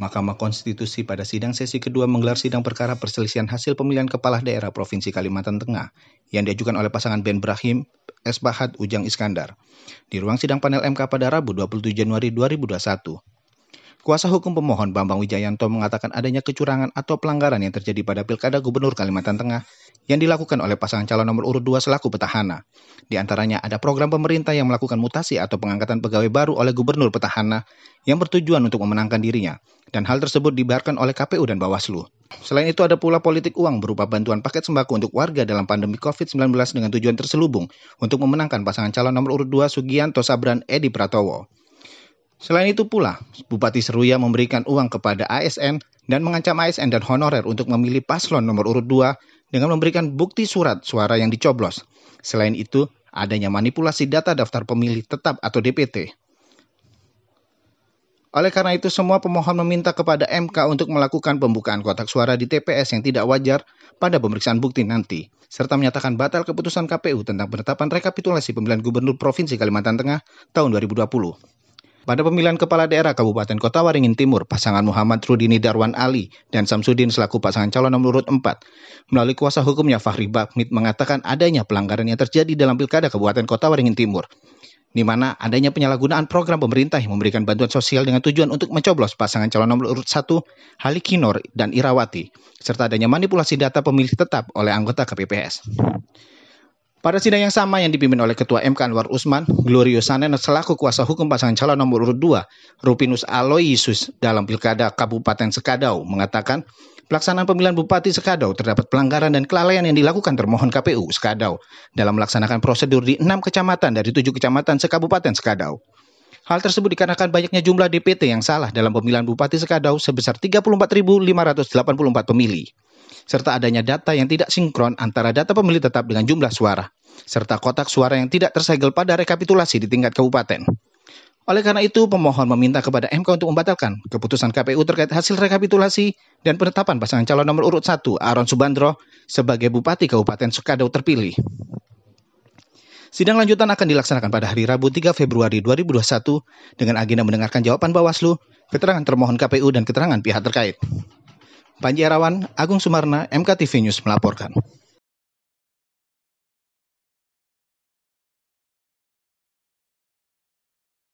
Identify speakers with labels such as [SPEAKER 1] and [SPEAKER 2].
[SPEAKER 1] Mahkamah Konstitusi pada sidang sesi kedua menggelar sidang perkara perselisihan hasil pemilihan kepala daerah Provinsi Kalimantan Tengah yang diajukan oleh pasangan Ben Brahim, S. Bahat, Ujang Iskandar. Di ruang sidang panel MK pada Rabu 27 Januari 2021, Kuasa hukum pemohon Bambang Wijayanto mengatakan adanya kecurangan atau pelanggaran yang terjadi pada Pilkada Gubernur Kalimantan Tengah yang dilakukan oleh pasangan calon nomor urut 2 selaku petahana. Di antaranya ada program pemerintah yang melakukan mutasi atau pengangkatan pegawai baru oleh gubernur petahana yang bertujuan untuk memenangkan dirinya, dan hal tersebut dibiarkan oleh KPU dan Bawaslu. Selain itu ada pula politik uang berupa bantuan paket sembako untuk warga dalam pandemi COVID-19 dengan tujuan terselubung untuk memenangkan pasangan calon nomor urut 2 Sugianto Sabran Edi Pratowo. Selain itu pula, Bupati Seruya memberikan uang kepada ASN dan mengancam ASN dan honorer untuk memilih paslon nomor urut 2 dengan memberikan bukti surat suara yang dicoblos. Selain itu, adanya manipulasi data daftar pemilih tetap atau DPT. Oleh karena itu, semua pemohon meminta kepada MK untuk melakukan pembukaan kotak suara di TPS yang tidak wajar pada pemeriksaan bukti nanti, serta menyatakan batal keputusan KPU tentang penetapan rekapitulasi pemilihan gubernur Provinsi Kalimantan Tengah tahun 2020. Pada pemilihan kepala daerah Kabupaten Kota Waringin Timur, pasangan Muhammad Rudini Darwan Ali dan Samsudin selaku pasangan calon nomor urut 4. Melalui kuasa hukumnya Fahri Bakmit mengatakan adanya pelanggaran yang terjadi dalam Pilkada Kabupaten Kota Waringin Timur di mana adanya penyalahgunaan program pemerintah yang memberikan bantuan sosial dengan tujuan untuk mencoblos pasangan calon nomor urut 1 Halikinor dan Irawati, serta adanya manipulasi data pemilih tetap oleh anggota KPPS. Pada sidang yang sama yang dipimpin oleh Ketua MK Anwar Usman, Glorius Sanen selaku kuasa hukum pasangan calon nomor urut 2, Rupinus Aloysius dalam pilkada Kabupaten Sekadau mengatakan pelaksanaan pemilihan Bupati Sekadau terdapat pelanggaran dan kelalaian yang dilakukan termohon KPU Sekadau dalam melaksanakan prosedur di enam kecamatan dari tujuh kecamatan sekabupaten Sekadau. Hal tersebut dikarenakan banyaknya jumlah DPT yang salah dalam pemilihan Bupati Sekadau sebesar 34.584 pemilih, serta adanya data yang tidak sinkron antara data pemilih tetap dengan jumlah suara, serta kotak suara yang tidak tersegel pada rekapitulasi di tingkat kabupaten. Oleh karena itu, pemohon meminta kepada MK untuk membatalkan keputusan KPU terkait hasil rekapitulasi dan penetapan pasangan calon nomor urut 1 Aaron Subandro sebagai Bupati Kabupaten Sekadau terpilih. Sidang lanjutan akan dilaksanakan pada hari Rabu 3 Februari 2021 dengan agenda mendengarkan jawaban Bawaslu, keterangan termohon KPU, dan keterangan pihak terkait. Panji Arawan, Agung Sumarna, MKTV News melaporkan.